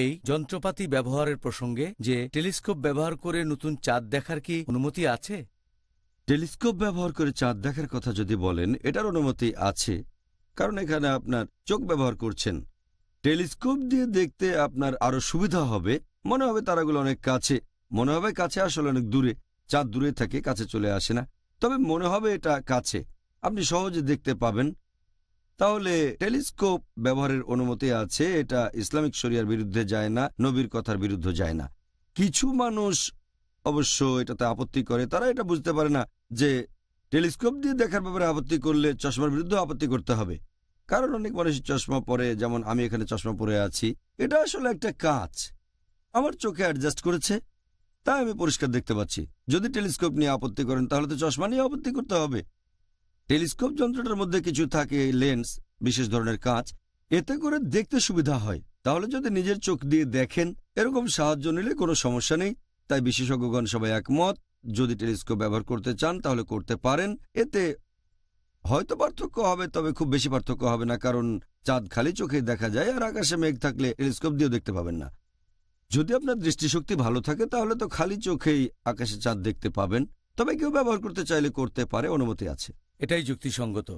এই যন্ত্রপাতি ব্যবহারের প্রসঙ্গে যে টেলিস্কোপ ব্যবহার করে নতুন চাঁদ দেখার কি অনুমতি আছে টেলিস্কোপ ব্যবহার করে চাঁদ দেখার কথা যদি বলেন এটার অনুমতি আছে কারণ এখানে আপনার চোখ ব্যবহার করছেন টেলিস্কোপ দিয়ে দেখতে আপনার আরও সুবিধা হবে মনে হবে তারাগুলো অনেক কাছে মনে হবে কাছে আসলে অনেক দূরে চাঁদ দূরে থাকে কাছে চলে আসে না তবে মনে হবে এটা কাছে আপনি সহজে দেখতে পাবেন তাহলে টেলিস্কোপ ব্যবহারের অনুমতি আছে এটা ইসলামিক শরিয়ার বিরুদ্ধে যায় না নবীর কথার বিরুদ্ধে যায় না কিছু মানুষ অবশ্য এটাতে আপত্তি করে তারা এটা বুঝতে পারে না যে টেলিস্কোপ দিয়ে দেখার ব্যাপারে আপত্তি করলে চশমার বিরুদ্ধে আপত্তি করতে হবে কারণ অনেক মানুষ চশমা পরে যেমন আমি এখানে চশমা পরে আছি এটা আসলে একটা কাজ আমার চোখে অ্যাডজাস্ট করেছে তাই আমি পরিষ্কার দেখতে পাচ্ছি যদি টেলিস্কোপ নিয়ে আপত্তি করেন তাহলে তো চশমা নিয়ে আপত্তি করতে হবে টেলিস্কোপ যন্ত্রটার মধ্যে কিছু থাকে লেন্স বিশেষ ধরনের কাঁচ এতে করে দেখতে সুবিধা হয় তাহলে যদি নিজের চোখ দিয়ে দেখেন এরকম সাহায্য নিলে কোনো সমস্যা নেই তাই বিশেষজ্ঞগণ সবাই একমত যদি টেলিস্কোপ ব্যবহার করতে চান তাহলে করতে পারেন এতে হয়তো পার্থক্য হবে তবে খুব বেশি পার্থক্য হবে না কারণ চাঁদ খালি চোখে দেখা যায় আর আকাশে মেঘ থাকলে টেলিস্কোপ দিয়েও দেখতে পাবেন না যদি আপনার দৃষ্টিশক্তি ভালো থাকে তাহলে তো খালি চোখেই আকাশে চাঁদ দেখতে পাবেন তবে কেউ ব্যবহার করতে চাইলে করতে পারে অনুমতি আছে এটাই যুক্তিসঙ্গত